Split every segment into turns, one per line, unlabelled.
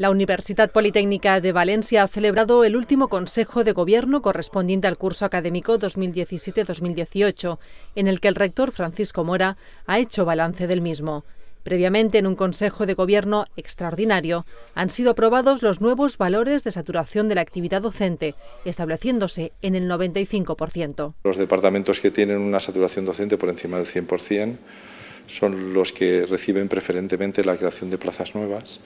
La Universidad Politécnica de Valencia ha celebrado el último Consejo de Gobierno correspondiente al curso académico 2017-2018, en el que el rector Francisco Mora ha hecho balance del mismo. Previamente, en un Consejo de Gobierno extraordinario, han sido aprobados los nuevos valores de saturación de la actividad docente, estableciéndose en el 95%.
Los departamentos que tienen una saturación docente por encima del 100% son los que reciben preferentemente la creación de plazas nuevas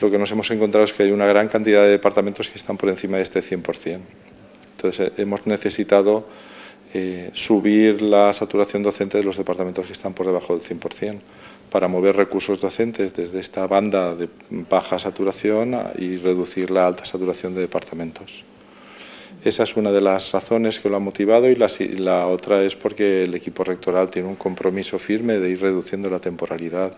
lo que nos hemos encontrado es que hay una gran cantidad de departamentos que están por encima de este 100%. Entonces, eh, hemos necesitado eh, subir la saturación docente de los departamentos que están por debajo del 100% para mover recursos docentes desde esta banda de baja saturación y reducir la alta saturación de departamentos. Esa es una de las razones que lo ha motivado y la, la otra es porque el equipo rectoral tiene un compromiso firme de ir reduciendo la temporalidad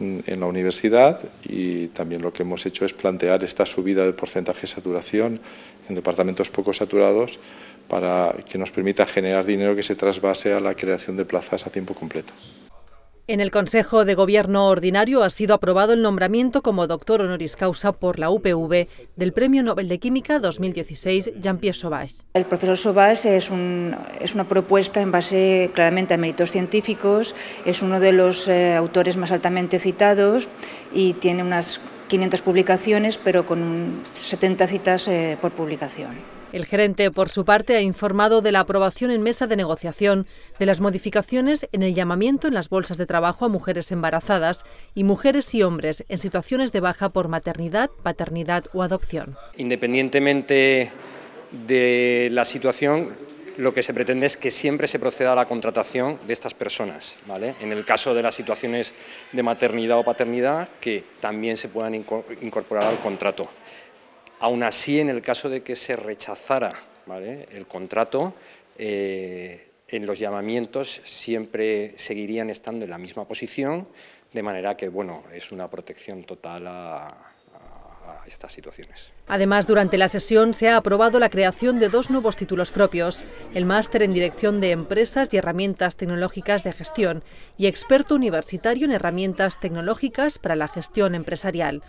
en la universidad y también lo que hemos hecho es plantear esta subida de porcentaje de saturación en departamentos poco saturados para que nos permita generar dinero que se trasvase a la creación de plazas a tiempo completo.
En el Consejo de Gobierno Ordinario ha sido aprobado el nombramiento como doctor honoris causa por la UPV del Premio Nobel de Química 2016 Jean-Pierre Sauvage. El profesor Sauvage es, una propuesta en base claramente a méritos científicos, es uno de los eh, autores más altamente citados y tiene unas 500 publicaciones, pero con 70 citas eh, por publicación. El gerente, por su parte, ha informado de la aprobación en mesa de negociación de las modificaciones en el llamamiento en las bolsas de trabajo a mujeres embarazadas y mujeres y hombres en situaciones de baja por maternidad, paternidad o adopción.
Independientemente de la situación, lo que se pretende es que siempre se proceda a la contratación de estas personas, En el caso de las situaciones de maternidad o paternidad, que también se puedan incorporar al contrato. Aún así, en el caso de que se rechazara el contrato, eh, en los llamamientos siempre seguirían estando en la misma posición, de manera que bueno, es una protección total a estas situaciones.
Además, durante la sesión se ha aprobado la creación de dos nuevos títulos propios, el máster en Dirección de Empresas y Herramientas Tecnológicas de Gestión y experto universitario en Herramientas Tecnológicas para la Gestión Empresarial.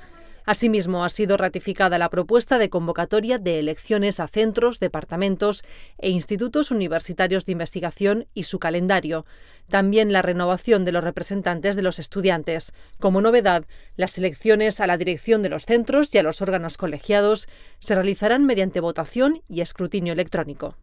Asimismo, ha sido ratificada la propuesta de convocatoria de elecciones a centros, departamentos e institutos universitarios de investigación y su calendario. También la renovación de los representantes de los estudiantes. Como novedad, las elecciones a la dirección de los centros y a los órganos colegiados se realizarán mediante votación y escrutinio electrónico.